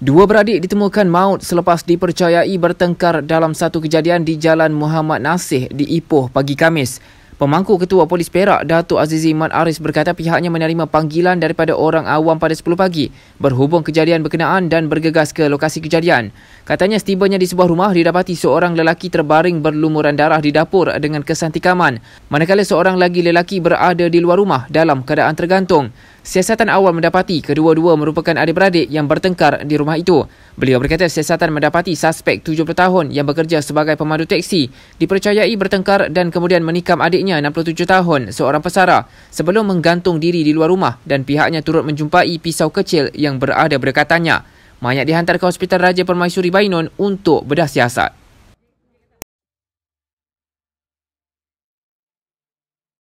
Dua beradik ditemukan maut selepas dipercayai bertengkar dalam satu kejadian di Jalan Muhammad Nasih di Ipoh pagi Kamis. Pemangku Ketua Polis Perak, Datuk Aziz Iman Aris berkata pihaknya menerima panggilan daripada orang awam pada 10 pagi berhubung kejadian berkenaan dan bergegas ke lokasi kejadian. Katanya setibanya di sebuah rumah didapati seorang lelaki terbaring berlumuran darah di dapur dengan kesan tikaman. Manakala seorang lagi lelaki berada di luar rumah dalam keadaan tergantung. Siasatan awal mendapati kedua-dua merupakan adik-beradik yang bertengkar di rumah itu. Beliau berkata siasatan mendapati suspek 70 tahun yang bekerja sebagai pemandu teksi dipercayai bertengkar dan kemudian menikam adiknya 67 tahun seorang pesara sebelum menggantung diri di luar rumah dan pihaknya turut menjumpai pisau kecil yang berada berdekatannya. Mayat dihantar ke Hospital Raja Permaisuri Bainon untuk bedah siasat.